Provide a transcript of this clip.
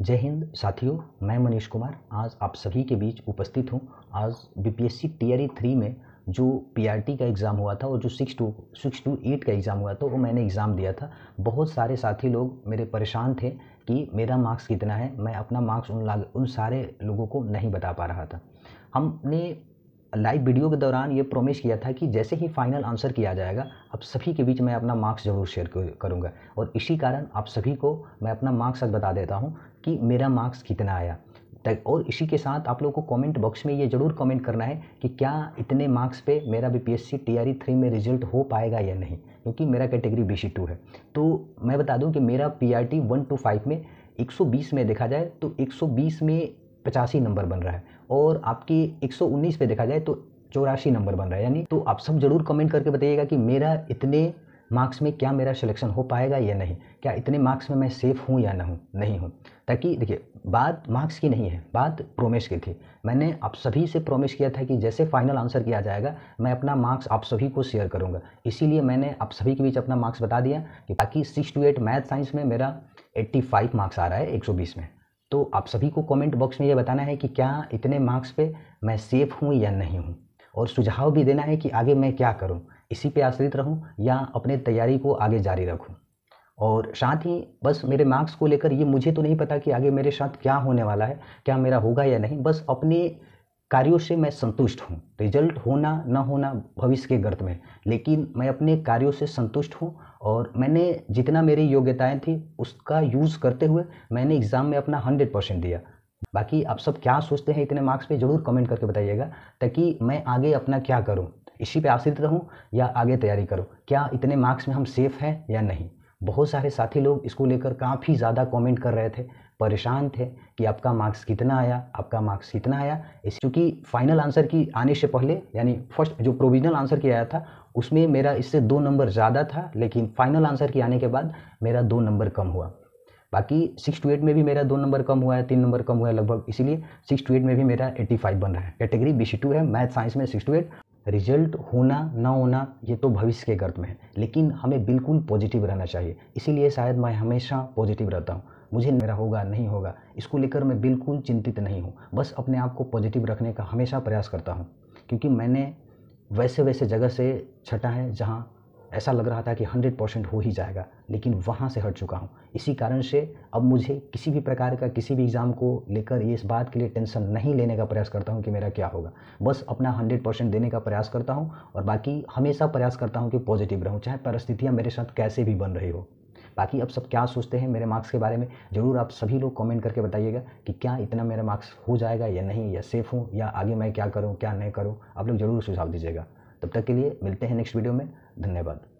जय हिंद साथियों मैं मनीष कुमार आज आप सभी के बीच उपस्थित हूं आज B P S R E three में जो टी e का एग्ज़ाम हुआ था और जो six two six two eight का एग्ज़ाम हुआ था वो मैंने एग्ज़ाम दिया था बहुत सारे साथी लोग मेरे परेशान थे कि मेरा मार्क्स कितना है मैं अपना मार्क्स उन उन सारे लोगों को नहीं बता पा रहा था हमने लाइव वीडियो के दौरान ये प्रोमिस किया था कि जैसे ही फाइनल आंसर किया जाएगा आप सभी के बीच मैं अपना मार्क्स ज़रूर शेयर करूँगा और इसी कारण आप सभी को मैं अपना मार्क्स अब बता देता हूँ कि मेरा मार्क्स कितना आया और इसी के साथ आप लोग को कमेंट बॉक्स में ये ज़रूर कमेंट करना है कि क्या इतने मार्क्स पे मेरा बी पी एस थ्री में रिजल्ट हो पाएगा या नहीं क्योंकि मेरा कैटेगरी बी सी टू है तो मैं बता दूं कि मेरा P R T one two five में 120 में देखा जाए तो 120 में पचासी नंबर बन रहा है और आपकी 119 पे देखा जाए तो चौरासी नंबर बन रहा है यानी तो आप सब जरूर कमेंट करके बताइएगा कि मेरा इतने मार्क्स में क्या मेरा सिलेक्शन हो पाएगा या नहीं क्या इतने मार्क्स में मैं सेफ हूँ या ना हूँ नहीं हूँ ताकि देखिए बात मार्क्स की नहीं है बात प्रोमिस की थी मैंने आप सभी से प्रोमिस किया था कि जैसे फाइनल आंसर किया जाएगा मैं अपना मार्क्स आप सभी को शेयर करूँगा इसीलिए मैंने आप सभी के बीच अपना मार्क्स बता दिया कि बाकी six two eight math science में मेरा एट्टी मार्क्स आ रहा है एक में तो आप सभी को कमेंट बॉक्स में ये बताना है कि क्या इतने मार्क्स पे मैं सेफ़ हूँ या नहीं हूँ और सुझाव भी देना है कि आगे मैं क्या करूँ इसी पे आश्रित रहूँ या अपने तैयारी को आगे जारी रखूँ और साथ ही बस मेरे मार्क्स को लेकर ये मुझे तो नहीं पता कि आगे मेरे साथ क्या होने वाला है क्या मेरा होगा या नहीं बस अपने कार्यों से मैं संतुष्ट हूँ रिजल्ट होना न होना भविष्य के गर्त में लेकिन मैं अपने कार्यों से संतुष्ट हूँ और मैंने जितना मेरी योग्यताएं थी उसका यूज़ करते हुए मैंने एग्ज़ाम में अपना हंड्रेड परसेंट दिया बाकी आप सब क्या सोचते हैं इतने मार्क्स पे ज़रूर कमेंट करके बताइएगा ताकि मैं आगे अपना क्या करूँ इसी पे आश्रित रहूँ या आगे तैयारी करूँ क्या इतने मार्क्स में हम सेफ़ हैं या नहीं बहुत सारे साथी लोग इसको लेकर काफ़ी ज़्यादा कमेंट कर रहे थे परेशान थे कि आपका मार्क्स कितना आया आपका मार्क्स कितना आया इस चूँकि फाइनल आंसर की आने से पहले यानी फर्स्ट जो प्रोविजनल आंसर की आया था उसमें मेरा इससे दो नंबर ज़्यादा था लेकिन फाइनल आंसर की आने के बाद मेरा दो नंबर कम हुआ बाकी सिक्स टू एट में भी मेरा दो नंबर कम हुआ है तीन नंबर कम हुआ है लगभग इसीलिए सिक्स टू एट में भी मेरा एट्टी फाइव बन रहा है कैटेगरी बी सी टू है मैथ साइंस में सिक्स टू एट रिजल्ट होना ना होना ये तो भविष्य के गर्त में है लेकिन हमें बिल्कुल पॉजिटिव रहना चाहिए इसीलिए शायद मैं हमेशा पॉजिटिव रहता हूँ मुझे मेरा होगा नहीं होगा इसको लेकर मैं बिल्कुल चिंतित नहीं हूँ बस अपने आप को पॉजिटिव रखने का हमेशा प्रयास करता हूँ क्योंकि मैंने वैसे वैसे जगह से छटा है जहाँ ऐसा लग रहा था कि 100 परसेंट हो ही जाएगा लेकिन वहाँ से हट चुका हूँ इसी कारण से अब मुझे किसी भी प्रकार का किसी भी एग्ज़ाम को लेकर इस बात के लिए टेंशन नहीं लेने का प्रयास करता हूँ कि मेरा क्या होगा बस अपना हंड्रेड परसेंट देने का प्रयास करता हूँ और बाकी हमेशा प्रयास करता हूँ कि पॉजिटिव रहूँ चाहे परिस्थितियाँ मेरे साथ कैसे भी बन रही हो बाकी अब सब क्या सोचते हैं मेरे मार्क्स के बारे में ज़रूर आप सभी लोग कमेंट करके बताइएगा कि क्या इतना मेरा मार्क्स हो जाएगा या नहीं या सेफ़ हूँ या आगे मैं क्या करूँ क्या नहीं करूँ आप लोग ज़रूर सुझाव दीजिएगा तब तक के लिए मिलते हैं नेक्स्ट वीडियो में धन्यवाद